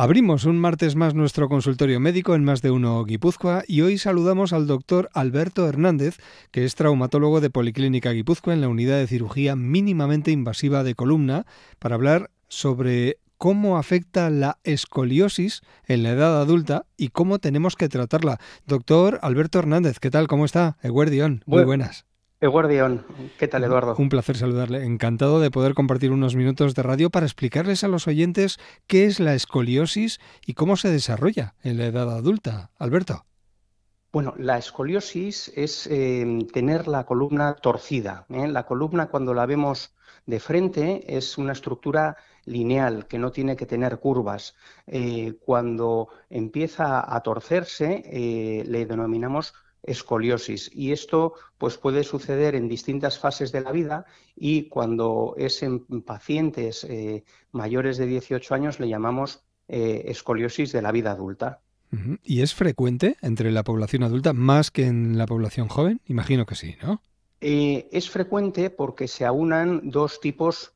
Abrimos un martes más nuestro consultorio médico en más de uno Guipúzcoa y hoy saludamos al doctor Alberto Hernández, que es traumatólogo de Policlínica Guipúzcoa en la unidad de cirugía mínimamente invasiva de columna, para hablar sobre cómo afecta la escoliosis en la edad adulta y cómo tenemos que tratarla. Doctor Alberto Hernández, ¿qué tal? ¿Cómo está? Eguerdión, muy buenas. Eguardión, ¿qué tal Eduardo? Un placer saludarle, encantado de poder compartir unos minutos de radio para explicarles a los oyentes qué es la escoliosis y cómo se desarrolla en la edad adulta. Alberto. Bueno, la escoliosis es em, tener la columna torcida. ¿eh? La columna cuando la vemos de frente es una estructura lineal, que no tiene que tener curvas. Eh, cuando empieza a torcerse, eh, le denominamos escoliosis. Y esto pues, puede suceder en distintas fases de la vida y cuando es en pacientes eh, mayores de 18 años le llamamos eh, escoliosis de la vida adulta. ¿Y es frecuente entre la población adulta más que en la población joven? Imagino que sí, ¿no? Eh, es frecuente porque se aunan dos tipos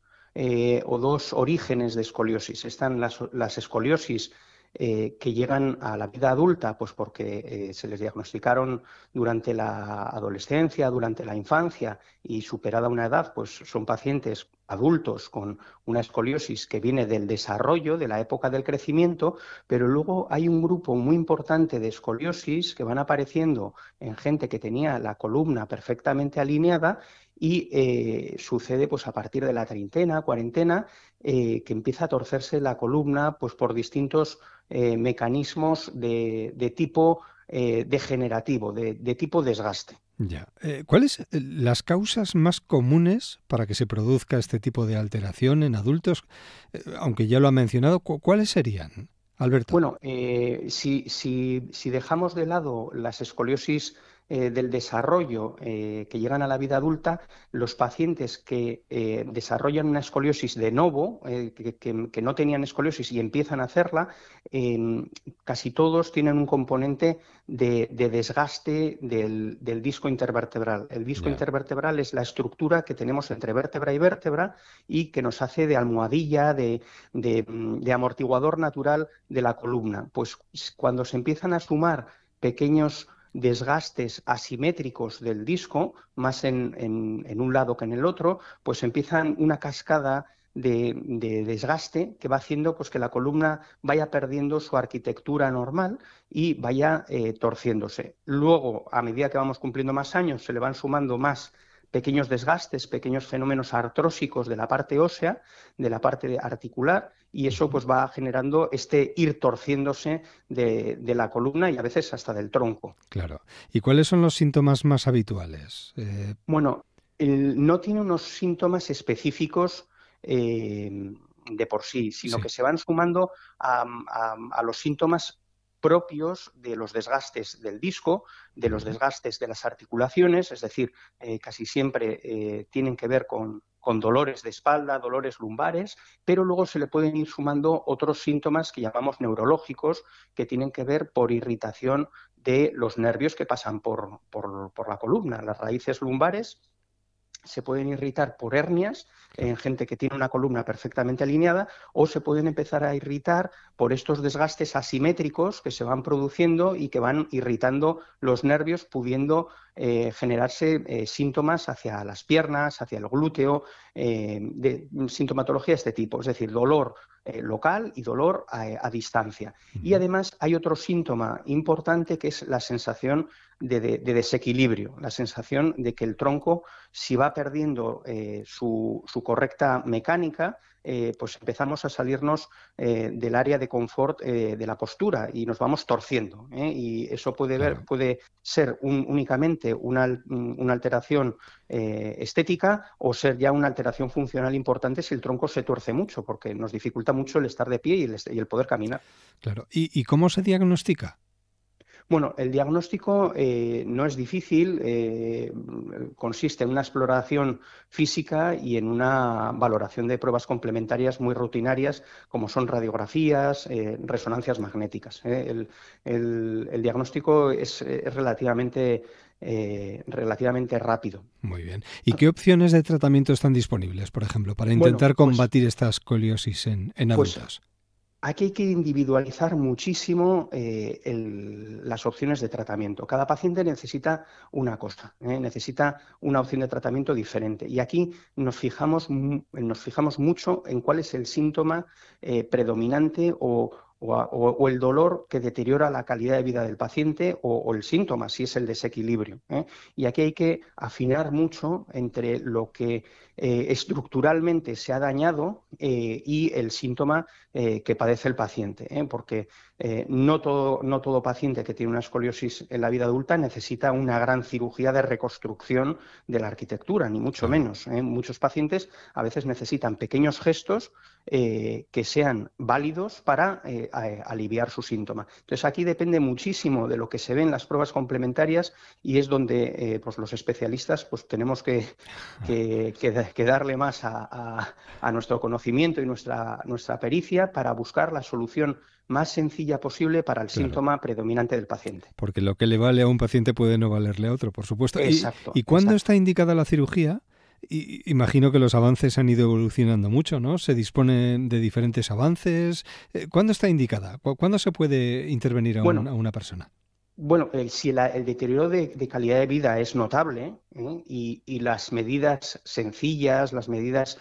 o dos orígenes de escoliosis. Están las, las escoliosis eh, que llegan a la vida adulta, pues porque eh, se les diagnosticaron durante la adolescencia, durante la infancia y superada una edad, pues son pacientes adultos con una escoliosis que viene del desarrollo, de la época del crecimiento, pero luego hay un grupo muy importante de escoliosis que van apareciendo en gente que tenía la columna perfectamente alineada y eh, sucede pues a partir de la treintena, cuarentena, eh, que empieza a torcerse la columna pues por distintos eh, mecanismos de, tipo degenerativo, de, tipo desgaste. Ya. ¿Cuáles las causas más comunes para que se produzca este tipo de alteración en adultos? aunque ya lo ha mencionado, ¿cuáles serían, Alberto? Bueno, si dejamos de lado las escoliosis eh, del desarrollo eh, que llegan a la vida adulta, los pacientes que eh, desarrollan una escoliosis de novo, que, no tenían escoliosis y empiezan a hacerla, em, casi todos tienen un componente de, desgaste del, disco intervertebral. El disco intervertebral es la estructura que tenemos entre vértebra y vértebra y que nos hace de almohadilla, de, de amortiguador natural de la columna. Pues cuando se empiezan a sumar pequeños desgastes asimétricos del disco, más en, un lado que en el otro, pues empiezan una cascada de, desgaste que va haciendo pues que la columna vaya perdiendo su arquitectura normal y vaya eh, torciéndose. Luego, a medida que vamos cumpliendo más años, se le van sumando más pequeños desgastes, pequeños fenómenos artrósicos de la parte ósea, de la parte articular, y eso pues va generando este ir torciéndose de, la columna y a veces hasta del tronco. Claro. ¿Y cuáles son los síntomas más habituales? Eh, bueno, no tiene unos síntomas específicos. Eh, de por sí, sino que se van sumando a, a los síntomas propios de los desgastes del disco, de los desgastes de las articulaciones, es decir, eh, casi siempre eh, tienen que ver con, dolores de espalda, dolores lumbares, pero luego se le pueden ir sumando otros síntomas que llamamos neurológicos, que tienen que ver por irritación de los nervios que pasan por la columna, las raíces lumbares se pueden irritar por hernias en gente que tiene una columna perfectamente alineada o se pueden empezar a irritar por estos desgastes asimétricos que se van produciendo y que van irritando los nervios, pudiendo eh, generarse eh, síntomas hacia las piernas, hacia el glúteo, eh, de sintomatología de este tipo, es decir, dolor local y dolor a, distancia. Y además hay otro síntoma importante que es la sensación de, desequilibrio, la sensación de que el tronco, si va perdiendo su correcta mecánica, eh, pues empezamos a salirnos eh, del área de confort eh, de la postura y nos vamos torciendo. Y eso puede, ver, puede ser únicamente una, alteración estética o ser ya una alteración funcional importante si el tronco se tuerce mucho, porque nos dificulta mucho el estar de pie y el, poder caminar. Claro. ¿Y cómo se diagnostica? Bueno, el diagnóstico eh, no es difícil, eh, consiste en una exploración física y en una valoración de pruebas complementarias muy rutinarias, como son radiografías, eh, resonancias magnéticas. El, diagnóstico es, relativamente, relativamente rápido. Muy bien. ¿Y qué opciones de tratamiento están disponibles, por ejemplo, para intentar pues combatir esta escoliosis en, pues adultos? Aquí hay que individualizar muchísimo eh, las opciones de tratamiento. Cada paciente necesita una cosa, eh, necesita una opción de tratamiento diferente. Y aquí nos fijamos, nos fijamos mucho en cuál es el síntoma eh, predominante o, o, el dolor que deteriora la calidad de vida del paciente o, el síntoma, si es el desequilibrio. ¿eh? Y aquí hay que afinar mucho entre lo que eh, estructuralmente se ha dañado eh, y el síntoma que padece el paciente, porque eh, no, todo, paciente que tiene una escoliosis en la vida adulta necesita una gran cirugía de reconstrucción de la arquitectura, ni mucho menos. ¿eh? Muchos pacientes a veces necesitan pequeños gestos eh, que sean válidos para aliviar su síntoma. Entonces, aquí depende muchísimo de lo que se ve en las pruebas complementarias y es donde pues los especialistas pues, tenemos que, darle más a, nuestro conocimiento y nuestra, nuestra pericia para buscar la solución más sencilla posible para el síntoma predominante del paciente. Porque lo que le vale a un paciente puede no valerle a otro, por supuesto. Exacto. ¿Y, cuándo está indicada la cirugía? Y, imagino que los avances han ido evolucionando mucho, ¿no? Se disponen de diferentes avances. Eh, ¿Cuándo está indicada? ¿Cuándo se puede intervenir a, una persona? Bueno, eh, si el deterioro de, calidad de vida es notable ¿eh? y, las medidas sencillas, las medidas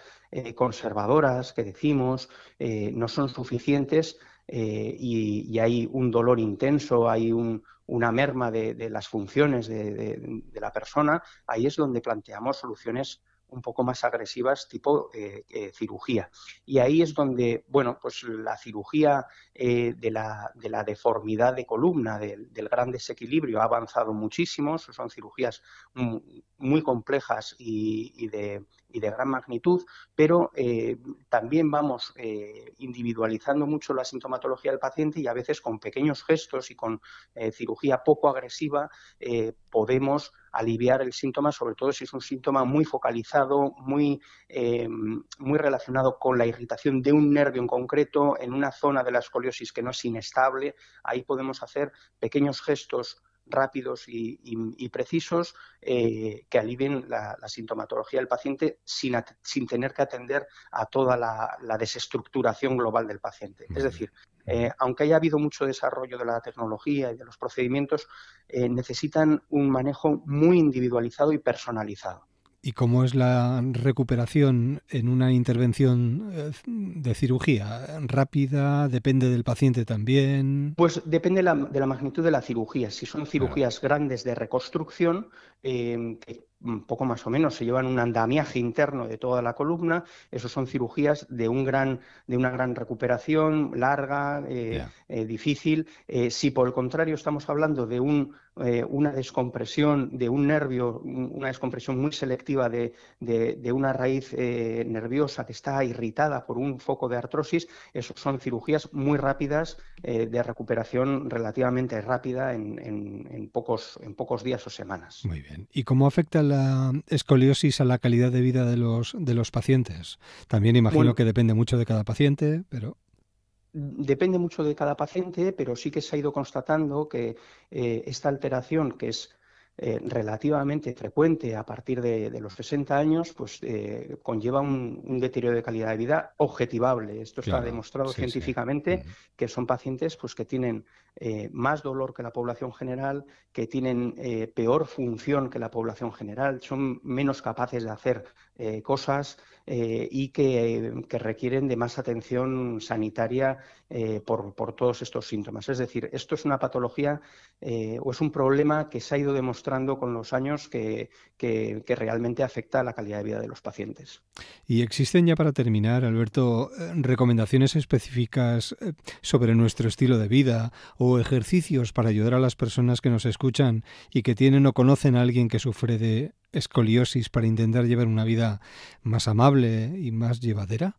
conservadoras que decimos, no son suficientes, eh, y, hay un dolor intenso, hay una merma de, las funciones de, la persona, ahí es donde planteamos soluciones un poco más agresivas tipo eh, eh, cirugía. Y ahí es donde, bueno, pues la cirugía de, la, deformidad de columna, del gran desequilibrio, ha avanzado muchísimo. Son cirugías muy, complejas y, de, y de gran magnitud, pero eh, también vamos eh, individualizando mucho la sintomatología del paciente y a veces con pequeños gestos y con eh, cirugía poco agresiva podemos aliviar el síntoma, sobre todo si es un síntoma muy focalizado, muy, muy relacionado con la irritación de un nervio en concreto, en una zona de la escoliosis que no es inestable. Ahí podemos hacer pequeños gestos rápidos y, precisos eh, que alivien la, sintomatología del paciente sin, tener que atender a toda la, desestructuración global del paciente. Es decir, eh, aunque haya habido mucho desarrollo de la tecnología y de los procedimientos, eh, necesitan un manejo muy individualizado y personalizado y cómo es la recuperación en una intervención eh, de cirugía? ¿Rápida? ¿Depende del paciente también? Pues depende de la magnitud de la cirugía. Si son cirugías grandes de reconstrucción, eh, que poco más o menos se llevan un andamiaje interno de toda la columna, eso son cirugías de, un gran, de una gran recuperación larga, eh, difícil. si por el contrario estamos hablando de un eh, una descompresión de un nervio, una descompresión muy selectiva de, una raíz eh, nerviosa que está irritada por un foco de artrosis, eso son cirugías muy rápidas eh, de recuperación relativamente rápida en, pocos, en pocos días o semanas. Muy bien. ¿Y cómo afecta la escoliosis a la calidad de vida de los, de los pacientes? También imagino que depende mucho de cada paciente, pero... Depende mucho de cada paciente, pero sí que se ha ido constatando que eh, esta alteración, que es eh, relativamente frecuente a partir de, los 60 años, pues eh, conlleva un, deterioro de calidad de vida objetivable. Esto está demostrado científicamente, que son pacientes pues, que tienen eh, más dolor que la población general, que tienen peor función que la población general, son menos capaces de hacer cosas y que, requieren de más atención sanitaria por, todos estos síntomas. Es decir, esto es una patología o es un problema que se ha ido demostrando con los años que, realmente afecta a la calidad de vida de los pacientes. ¿Y existen ya para terminar, Alberto, eh, recomendaciones específicas eh, sobre nuestro estilo de vida o ejercicios para ayudar a las personas que nos escuchan y que tienen o conocen a alguien que sufre de escoliosis para intentar llevar una vida más amable y más llevadera?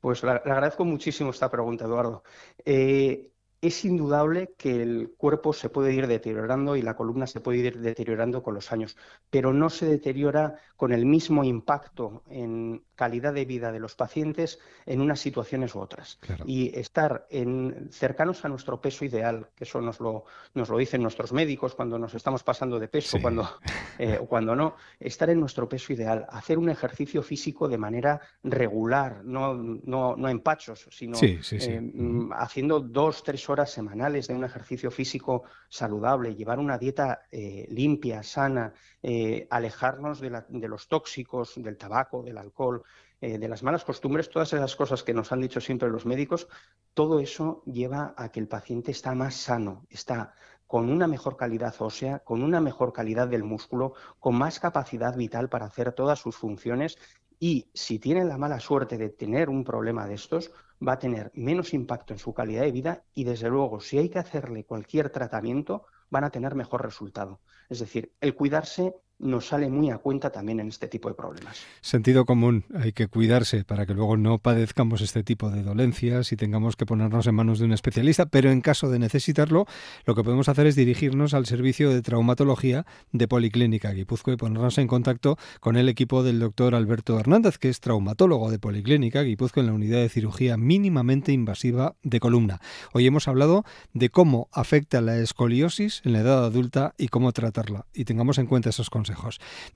Pues le agradezco muchísimo esta pregunta, Eduardo. Eh, es indudable que el cuerpo se puede ir deteriorando y la columna se puede ir deteriorando con los años, pero no se deteriora con el mismo impacto en, calidad de vida de los pacientes en unas situaciones u otras. Y estar en, cercanos a nuestro peso ideal, que eso nos lo, nos lo dicen nuestros médicos cuando nos estamos pasando de peso, cuando, eh, cuando no, estar en nuestro peso ideal, hacer un ejercicio físico de manera regular, no, no, en pachos, sino em, haciendo dos, tres horas semanales de un ejercicio físico saludable, llevar una dieta eh, limpia, sana, eh, alejarnos de los tóxicos, del tabaco, del alcohol, eh, de las malas costumbres, todas esas cosas que nos han dicho siempre los médicos, todo eso lleva a que el paciente está más sano, está con una mejor calidad ósea, con una mejor calidad del músculo, con más capacidad vital para hacer todas sus funciones y si tiene la mala suerte de tener un problema de estos, va a tener menos impacto en su calidad de vida y desde luego si hay que hacerle cualquier tratamiento, van a tener mejor resultado. Es decir, el cuidarse nos sale muy a cuenta también en este tipo de problemas. Sentido común, hay que cuidarse para que luego no padezcamos este tipo de dolencias y tengamos que ponernos en manos de un especialista, pero en caso de necesitarlo, lo que podemos hacer es dirigirnos al servicio de traumatología de Policlínica Guipúzcoa y ponernos en contacto con el equipo del doctor Alberto Hernández, que es traumatólogo de Policlínica Guipúzcoa en la unidad de cirugía mínimamente invasiva de columna. Hoy hemos hablado de cómo afecta la escoliosis en la edad adulta y cómo tratarla. Y tengamos en cuenta esos consejos.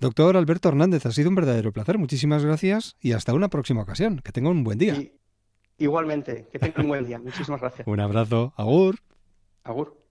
Doctor Alberto Hernández, ha sido un verdadero placer. Muchísimas gracias y hasta una próxima ocasión. Que tenga un buen día. igualmente, que tenga un buen día. Muchísimas gracias. un abrazo. Agur. Agur.